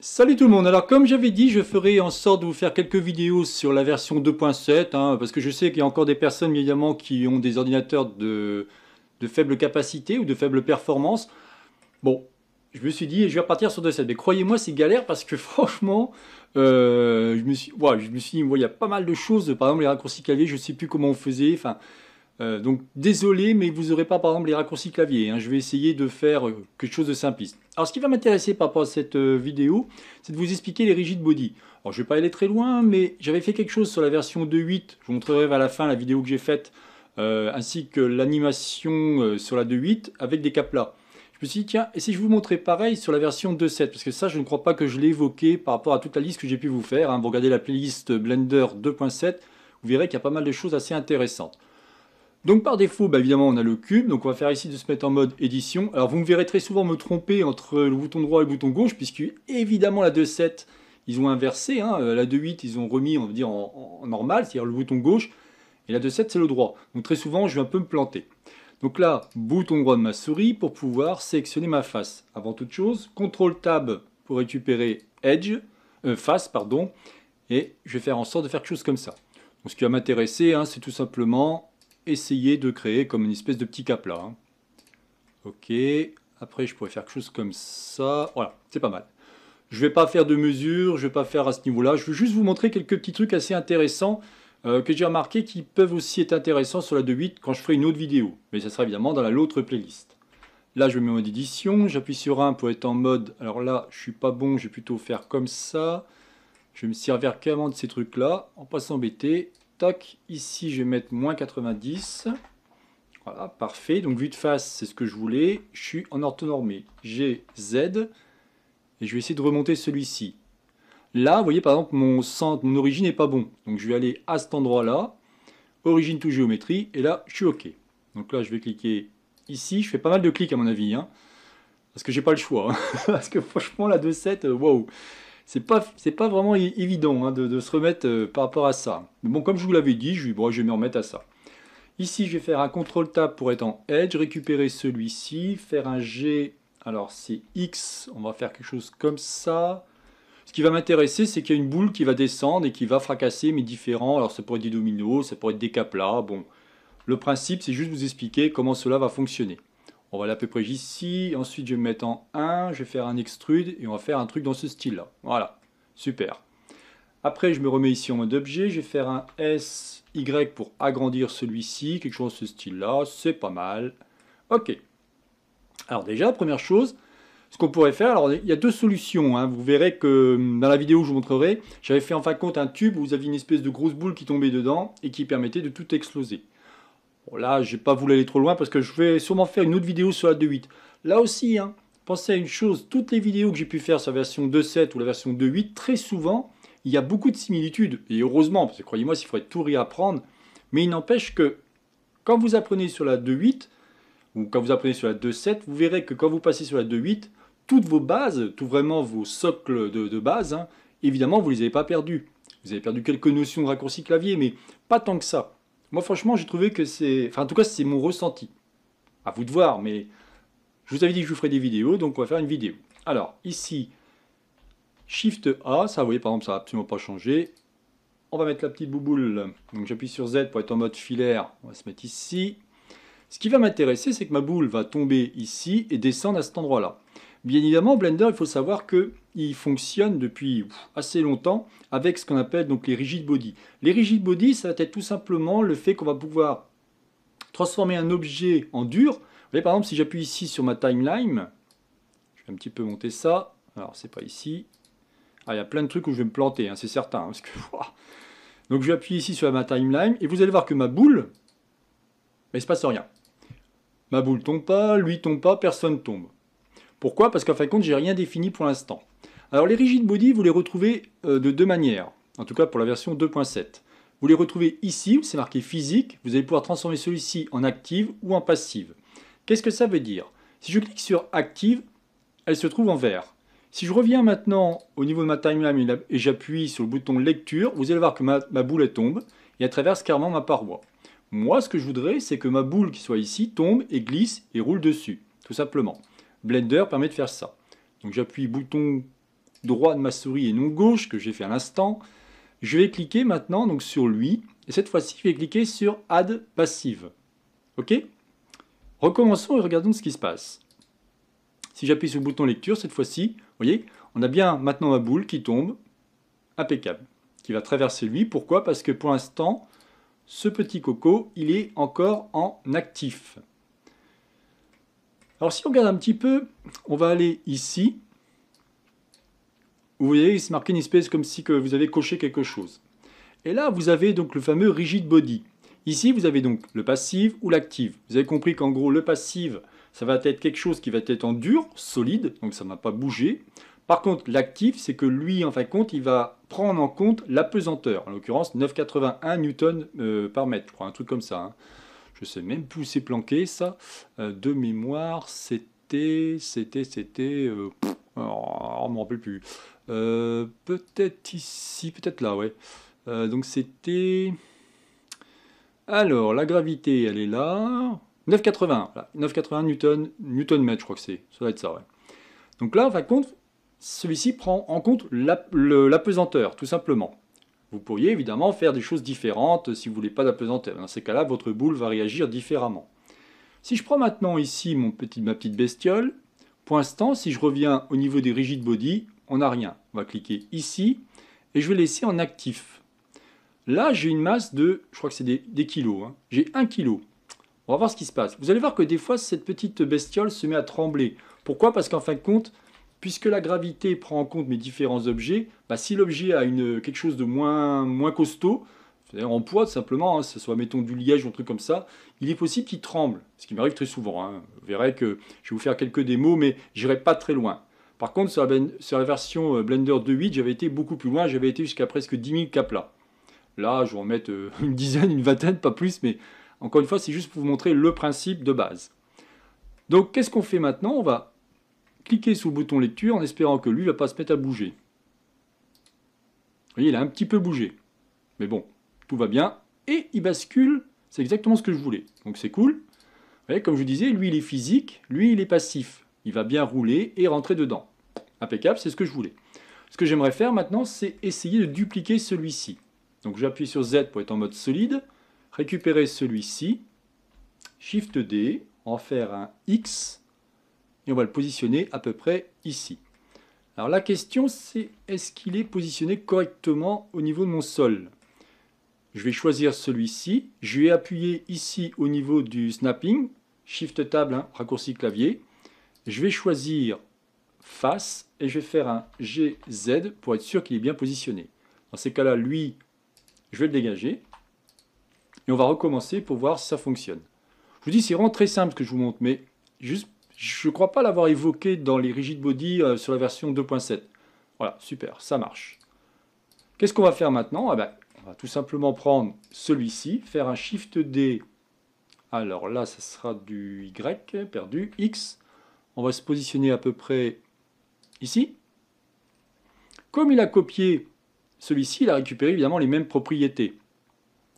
Salut tout le monde, alors comme j'avais dit, je ferai en sorte de vous faire quelques vidéos sur la version 2.7, hein, parce que je sais qu'il y a encore des personnes évidemment qui ont des ordinateurs de, faible capacité ou de faible performance. Bon, je me suis dit, je vais repartir sur 2.7, mais croyez-moi c'est galère parce que franchement, euh, je, me suis, ouais, je me suis dit, il y a pas mal de choses, par exemple les raccourcis clavier, je ne sais plus comment on faisait, enfin... Euh, donc désolé, mais vous n'aurez pas par exemple les raccourcis clavier. Hein. Je vais essayer de faire euh, quelque chose de simpliste. Alors ce qui va m'intéresser par rapport à cette euh, vidéo, c'est de vous expliquer les rigid body. Alors je ne vais pas aller très loin, mais j'avais fait quelque chose sur la version 2.8. Je vous montrerai à la fin la vidéo que j'ai faite, ainsi que l'animation sur la 2.8 avec des caps Je me suis dit, tiens, et si je vous montrais pareil sur la version 2.7 Parce que ça, je ne crois pas que je l'ai évoqué par rapport à toute la liste que j'ai pu vous faire. Hein. Vous regardez la playlist Blender 2.7, vous verrez qu'il y a pas mal de choses assez intéressantes. Donc par défaut, bah, évidemment, on a le cube. Donc on va faire ici de se mettre en mode édition. Alors vous me verrez très souvent me tromper entre le bouton droit et le bouton gauche, puisque évidemment la 2.7, ils ont inversé. Hein. Euh, la la 2.8, ils ont remis, on va dire, en, normal, c'est-à-dire le bouton gauche. Et la 2.7, c'est le droit. Donc très souvent, je vais un peu me planter. Donc là, bouton droit de ma souris pour pouvoir sélectionner ma face. Avant toute chose, CTRL TAB pour récupérer Edge, euh, face, pardon, et je vais faire en sorte de faire quelque chose comme ça. Donc ce qui va m'intéresser, hein, c'est tout simplement essayer de créer comme une espèce de petit cap là. Hein. Ok, après je pourrais faire quelque chose comme ça. Voilà, c'est pas mal. Je ne vais pas faire de mesures, je ne vais pas faire à ce niveau-là. Je veux juste vous montrer quelques petits trucs assez intéressants euh, que j'ai remarqué qui peuvent aussi être intéressants sur la 2.8 quand je ferai une autre vidéo. Mais ça sera évidemment dans l'autre playlist. Là, je vais mets en mode édition. J'appuie sur 1 pour être en mode... Alors là, je ne suis pas bon, je vais plutôt faire comme ça. Je vais me servir carrément de ces trucs-là, en pas s'embêter. Toc, ici je vais mettre moins 90. Voilà, parfait. Donc vue de face, c'est ce que je voulais. Je suis en orthonormé. J'ai Z. Et je vais essayer de remonter celui-ci. Là, vous voyez par exemple, mon centre, mon origine n'est pas bon. Donc je vais aller à cet endroit-là. Origine tout géométrie. Et là, je suis OK. Donc là, je vais cliquer ici. Je fais pas mal de clics à mon avis. Hein. parce que j'ai pas le choix. Hein. parce que franchement, la 2.7, euh, waouh c'est pas, c'est pas vraiment évident hein, de, se remettre euh, par rapport à ça. Mais bon, comme je vous l'avais dit, je, vais me remettre à ça. Ici, je vais faire un contrôle tab pour être en Edge, récupérer celui-ci, faire un G, alors c'est X, on va faire quelque chose comme ça. Ce qui va m'intéresser, c'est qu'il y a une boule qui va descendre et qui va fracasser mes différents, alors ça pourrait être des dominos, ça pourrait être des là bon. Le principe, c'est juste vous expliquer comment cela va fonctionner. On va aller à peu près ici. Ensuite, je vais me mettre en 1. Je vais faire un extrude et on va faire un truc dans ce style-là. Voilà. Super. Après, je me remets ici en mode objet. Je vais faire un S, Y pour agrandir celui-ci. Quelque chose de ce style-là. C'est pas mal. OK. Alors déjà, première chose, ce qu'on pourrait faire, alors il y a deux solutions. Hein. Vous verrez que hum, dans la vidéo, je vous montrerai, j'avais fait en fin de compte un tube où vous aviez une espèce de grosse boule qui tombait dedans et qui permettait de tout exploser. Bon, là, j'ai pas voulu aller trop loin parce que je vais sûrement faire une autre vidéo sur la 2.8. Là aussi, hein, pensez à une chose, toutes les vidéos que j'ai pu faire sur la version 2.7 ou la version 2.8, très souvent, il y a beaucoup de similitudes. Et heureusement, parce que croyez-moi, s'il faudrait tout réapprendre. Mais il n'empêche que quand vous apprenez sur la 2.8, ou quand vous apprenez sur la 2.7, vous verrez que quand vous passez sur la 2.8, toutes vos bases, tout vraiment vos socles de, base, hein, évidemment, vous ne les avez pas perdus. Vous avez perdu quelques notions de raccourci clavier, mais pas tant que ça. Moi, franchement, j'ai trouvé que c'est. Enfin, en tout cas, c'est mon ressenti. À vous de voir, mais je vous avais dit que je vous ferais des vidéos, donc on va faire une vidéo. Alors, ici, Shift A, ça, vous voyez, par exemple, ça n'a absolument pas changé. On va mettre la petite bouboule. Donc, j'appuie sur Z pour être en mode filaire. On va se mettre ici. Ce qui va m'intéresser, c'est que ma boule va tomber ici et descendre à cet endroit-là. Bien évidemment, Blender, il faut savoir que il fonctionne depuis assez longtemps avec ce qu'on appelle donc les rigid body. Les rigid body, ça va être tout simplement le fait qu'on va pouvoir transformer un objet en dur. Vous voyez, par exemple, si j'appuie ici sur ma timeline, je vais un petit peu monter ça. Alors, c'est pas ici. Ah, il y a plein de trucs où je vais me planter, hein, c'est certain. Hein, donc, je vais appuyer ici sur ma timeline et vous allez voir que ma boule, mais il ne se passe rien. Ma boule tombe pas, lui tombe pas, personne tombe. Pourquoi Parce qu'en fin de compte, j'ai rien défini pour l'instant. Alors les rigid body, vous les retrouvez euh, de deux manières, en tout cas pour la version 2.7. Vous les retrouvez ici, c'est marqué physique, vous allez pouvoir transformer celui-ci en active ou en passive. Qu'est-ce que ça veut dire Si je clique sur active, elle se trouve en vert. Si je reviens maintenant au niveau de ma timeline et j'appuie sur le bouton lecture, vous allez voir que ma, boule tombe et elle traverse carrément ma paroi. Moi, ce que je voudrais, c'est que ma boule qui soit ici tombe et glisse et roule dessus, tout simplement. Blender permet de faire ça. Donc j'appuie bouton droit de ma souris et non gauche, que j'ai fait à l'instant. Je vais cliquer maintenant donc, sur lui, et cette fois-ci, je vais cliquer sur Add Passive. OK Recommençons et regardons ce qui se passe. Si j'appuie sur le bouton lecture, cette fois-ci, vous voyez, on a bien maintenant ma boule qui tombe, impeccable, qui va traverser lui. Pourquoi Parce que pour l'instant, ce petit coco, il est encore en actif. Alors si on regarde un petit peu, on va aller ici. Vous voyez, il se marque une espèce comme si vous avez coché quelque chose. Et là, vous avez donc le fameux rigid body. Ici, vous avez donc le passif ou l'active. Vous avez compris qu'en gros, le passif, ça va être quelque chose qui va être en dur, solide, donc ça ne va pas bouger. Par contre, l'actif, c'est que lui, en fin de compte, il va prendre en compte la pesanteur, en l'occurrence 9,81 newton euh, par mètre, je crois, un truc comme ça. Hein je sais même plus où c'est planqué ça, euh, de mémoire, c'était, c'était, c'était, on ne me rappelle plus. Euh, peut-être ici, peut-être là, ouais. Euh, donc c'était... Alors, la gravité, elle est là. 9,80. 9,80 Newton, Newton mètre, je crois que c'est. Ça être ça, ouais. Donc là, en fin compte, celui-ci prend en compte la, la pesanteur, tout simplement. Vous pourriez évidemment faire des choses différentes si vous ne voulez pas d'apesanteur. Dans ces cas-là, votre boule va réagir différemment. Si je prends maintenant ici mon ma petite bestiole, pour l'instant, si je reviens au niveau des rigid body, on n'a rien. On va cliquer ici et je vais laisser en actif. Là, j'ai une masse de, je crois que c'est des, kilos. Hein. J'ai un kilo. On va voir ce qui se passe. Vous allez voir que des fois, cette petite bestiole se met à trembler. Pourquoi Parce qu'en fin de compte, puisque la gravité prend en compte mes différents objets, bah, si l'objet a quelque chose de moins, moins costaud, c'est-à-dire en poids tout simplement, hein, ce soit mettons du liège ou un truc comme ça, il est possible qu'il tremble, ce qui m'arrive très souvent. Hein. Vous verrez que je vais vous faire quelques démos, mais j'irai pas très loin. Par contre, sur la, ben, sur la version euh, Blender 2.8, j'avais été beaucoup plus loin, j'avais été jusqu'à presque 10 000 caplas. Là, je vais en mettre euh, une dizaine, une vingtaine, pas plus, mais encore une fois, c'est juste pour vous montrer le principe de base. Donc, qu'est-ce qu'on fait maintenant On va cliquer sur le bouton lecture en espérant que lui ne va pas se mettre à bouger. Vous voyez, il a un petit peu bougé. Mais bon, tout va bien. Et il bascule, c'est exactement ce que je voulais. Donc c'est cool. Vous voyez, comme je vous disais, lui il est physique, lui il est passif. Il va bien rouler et rentrer dedans. Impeccable, c'est ce que je voulais. Ce que j'aimerais faire maintenant, c'est essayer de dupliquer celui-ci. Donc j'appuie sur Z pour être en mode solide, récupérer celui-ci, Shift D, en faire un X, on va le positionner à peu près ici. Alors la question c'est est-ce qu'il est positionné correctement au niveau de mon sol Je vais choisir celui-ci, je vais appuyer ici au niveau du snapping, Shift table, hein, raccourci clavier. Je vais choisir face et je vais faire un GZ pour être sûr qu'il est bien positionné. Dans ces cas-là, lui, je vais le dégager. Et on va recommencer pour voir si ça fonctionne. Je vous dis, c'est vraiment très simple ce que je vous montre, mais juste je ne crois pas l'avoir évoqué dans les rigid body euh, sur la version 2.7. Voilà, super, ça marche. Qu'est-ce qu'on va faire maintenant ah ben, On va tout simplement prendre celui-ci, faire un Shift D. Alors là, ça sera du Y perdu, X. On va se positionner à peu près ici. Comme il a copié celui-ci, il a récupéré évidemment les mêmes propriétés.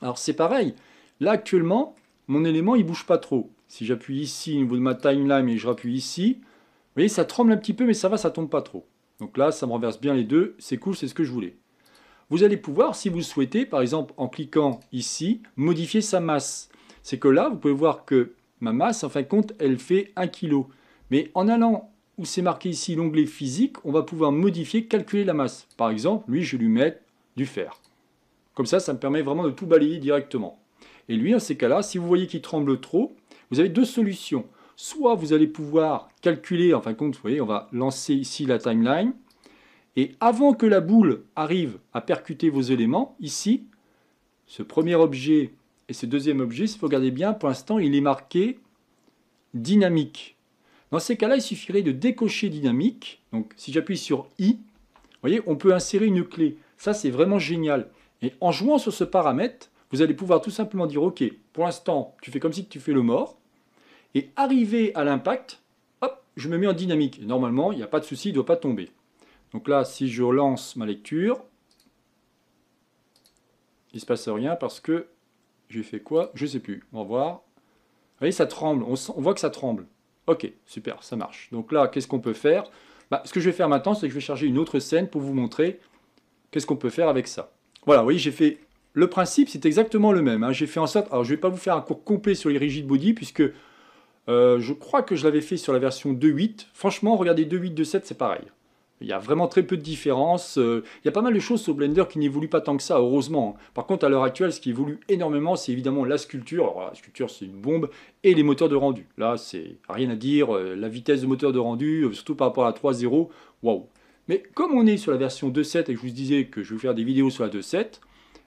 Alors c'est pareil, là actuellement, mon élément il bouge pas trop. Si j'appuie ici au niveau de ma timeline et je rappuie ici, vous voyez, ça tremble un petit peu, mais ça va, ça tombe pas trop. Donc là, ça me renverse bien les deux. C'est cool, c'est ce que je voulais. Vous allez pouvoir, si vous souhaitez, par exemple, en cliquant ici, modifier sa masse. C'est que là, vous pouvez voir que ma masse, en fin de compte, elle fait 1 kg. Mais en allant où c'est marqué ici l'onglet physique, on va pouvoir modifier, calculer la masse. Par exemple, lui, je lui mets du fer. Comme ça, ça me permet vraiment de tout balayer directement. Et lui, dans ces cas-là, si vous voyez qu'il tremble trop, vous avez deux solutions. Soit vous allez pouvoir calculer, en fin de compte, vous voyez, on va lancer ici la timeline. Et avant que la boule arrive à percuter vos éléments, ici, ce premier objet et ce deuxième objet, si vous regardez bien, pour l'instant, il est marqué dynamique. Dans ces cas-là, il suffirait de décocher dynamique. Donc, si j'appuie sur I, vous voyez, on peut insérer une clé. Ça, c'est vraiment génial. Et en jouant sur ce paramètre, vous allez pouvoir tout simplement dire, OK, pour l'instant, tu fais comme si tu fais le mort, et arrivé à l'impact, hop, je me mets en dynamique. normalement, il n'y a pas de souci, il ne doit pas tomber. Donc là, si je relance ma lecture, il ne se passe rien parce que j'ai fait quoi Je ne sais plus. On va voir. Vous voyez, ça tremble. On, voit que ça tremble. Ok, super, ça marche. Donc là, qu'est-ce qu'on peut faire bah, Ce que je vais faire maintenant, c'est que je vais charger une autre scène pour vous montrer qu'est-ce qu'on peut faire avec ça. Voilà, vous voyez, j'ai fait le principe, c'est exactement le même. Hein. J'ai fait en sorte... Alors, je ne vais pas vous faire un cours complet sur les rigides body, puisque euh, je crois que je l'avais fait sur la version 2.8. Franchement, regardez 2.8, 2.7, c'est pareil. Il y a vraiment très peu de différence. Euh, il y a pas mal de choses sur Blender qui n'évoluent pas tant que ça, heureusement. Hein. Par contre, à l'heure actuelle, ce qui évolue énormément, c'est évidemment la sculpture. Alors, la sculpture, c'est une bombe. Et les moteurs de rendu. Là, c'est rien à dire. Euh, la vitesse de moteur de rendu, surtout par rapport à la 3.0, waouh. Mais comme on est sur la version 2.7 et que je vous disais que je vais faire des vidéos sur la 2.7,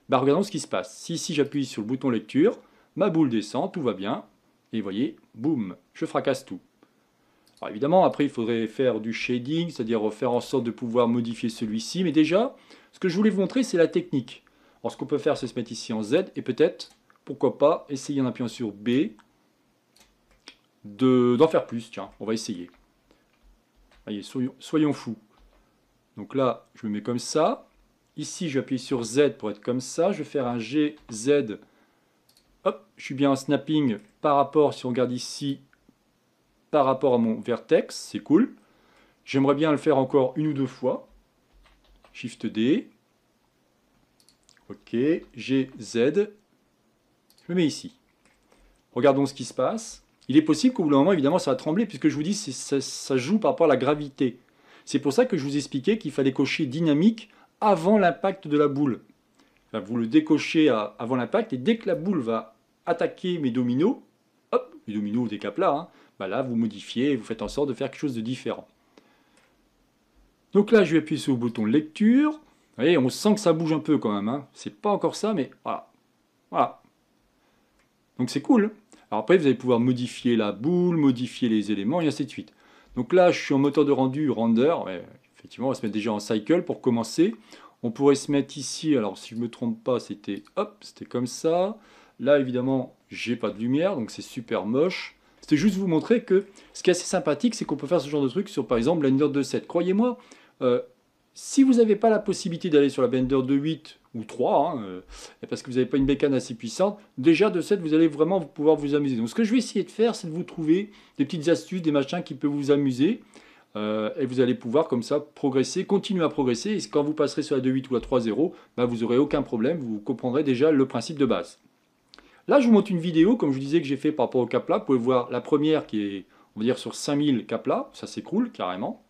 bah, regardons ce qui se passe. Si si j'appuie sur le bouton lecture, ma boule descend, tout va bien, et vous voyez, boum, je fracasse tout. Alors évidemment, après il faudrait faire du shading, c'est-à-dire faire en sorte de pouvoir modifier celui-ci, mais déjà, ce que je voulais vous montrer, c'est la technique. Alors ce qu'on peut faire, c'est se mettre ici en Z, et peut-être, pourquoi pas, essayer en appuyant sur B, d'en faire plus, tiens, on va essayer. Voyez, soyons fous. Donc là, je me mets comme ça, Ici, je vais appuyer sur Z pour être comme ça. Je vais faire un GZ. Hop, je suis bien en snapping par rapport, si on regarde ici, par rapport à mon vertex. C'est cool. J'aimerais bien le faire encore une ou deux fois. Shift D. OK, GZ. Je le mets ici. Regardons ce qui se passe. Il est possible qu'au bout d'un moment, évidemment, ça va trembler, puisque je vous dis, ça joue par rapport à la gravité. C'est pour ça que je vous expliquais qu'il fallait cocher dynamique avant l'impact de la boule. vous le décochez avant l'impact, et dès que la boule va attaquer mes dominos, hop, les dominos ou des hein, bah là, vous modifiez vous faites en sorte de faire quelque chose de différent. Donc là, je vais appuyer sur le bouton lecture. Vous voyez, on sent que ça bouge un peu quand même. Hein. C'est pas encore ça, mais voilà. Voilà. Donc c'est cool. Alors après, vous allez pouvoir modifier la boule, modifier les éléments, et ainsi de suite. Donc là, je suis en moteur de rendu, render, effectivement, on va se mettre déjà en cycle pour commencer. On pourrait se mettre ici, alors si je ne me trompe pas, c'était hop, c'était comme ça. Là, évidemment, j'ai pas de lumière, donc c'est super moche. C'était juste vous montrer que ce qui est assez sympathique, c'est qu'on peut faire ce genre de truc sur, par exemple, Blender 2.7. Croyez-moi, euh, si vous n'avez pas la possibilité d'aller sur la Blender 2.8 ou 3, hein, euh, parce que vous n'avez pas une bécane assez puissante, déjà de 7, vous allez vraiment pouvoir vous amuser. Donc ce que je vais essayer de faire, c'est de vous trouver des petites astuces, des machins qui peuvent vous amuser. Euh, et vous allez pouvoir comme ça progresser, continuer à progresser. Et quand vous passerez sur la 2.8 ou la 3.0, ben bah, vous n'aurez aucun problème, vous comprendrez déjà le principe de base. Là, je vous montre une vidéo, comme je vous disais, que j'ai fait par rapport au Capla. Vous pouvez voir la première qui est, on va dire, sur 5000 Capla. Ça, s'écroule, carrément.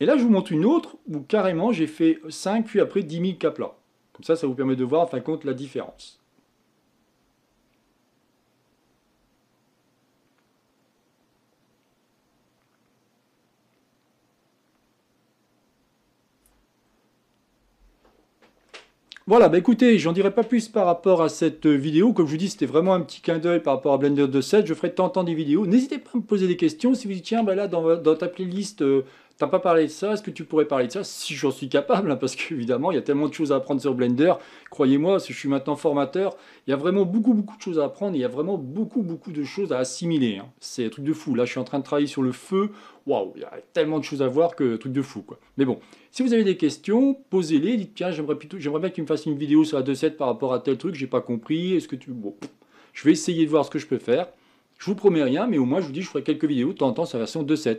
Et là, je vous montre une autre où carrément, j'ai fait 5, puis après 10 000 là Comme ça, ça vous permet de voir, en fin de compte, la différence. Voilà, bah écoutez, j'en dirai pas plus par rapport à cette euh, vidéo. Comme je vous dis, c'était vraiment un petit clin d'œil par rapport à Blender 2.7. Je ferai tant temps des vidéos. N'hésitez pas à me poser des questions. Si vous dites, tiens, bah là, dans, ta playlist... Euh, T'as pas parlé de ça Est-ce que tu pourrais parler de ça Si j'en suis capable, hein, parce qu'évidemment, il y a tellement de choses à apprendre sur Blender. Croyez-moi, si je suis maintenant formateur, il y a vraiment beaucoup, beaucoup de choses à apprendre. Il y a vraiment beaucoup, beaucoup de choses à assimiler. Hein. C'est un truc de fou. Là, je suis en train de travailler sur le feu. Waouh, il y a tellement de choses à voir que truc de fou, quoi. Mais bon, si vous avez des questions, posez-les. Dites, tiens, j'aimerais plutôt, j'aimerais bien que tu me fasses une vidéo sur la 2.7 par rapport à tel truc. J'ai pas compris. Est-ce que tu... Bon, je vais essayer de voir ce que je peux faire. Je vous promets rien, mais au moins, je vous dis, je ferai quelques vidéos de temps sur la version 2.7.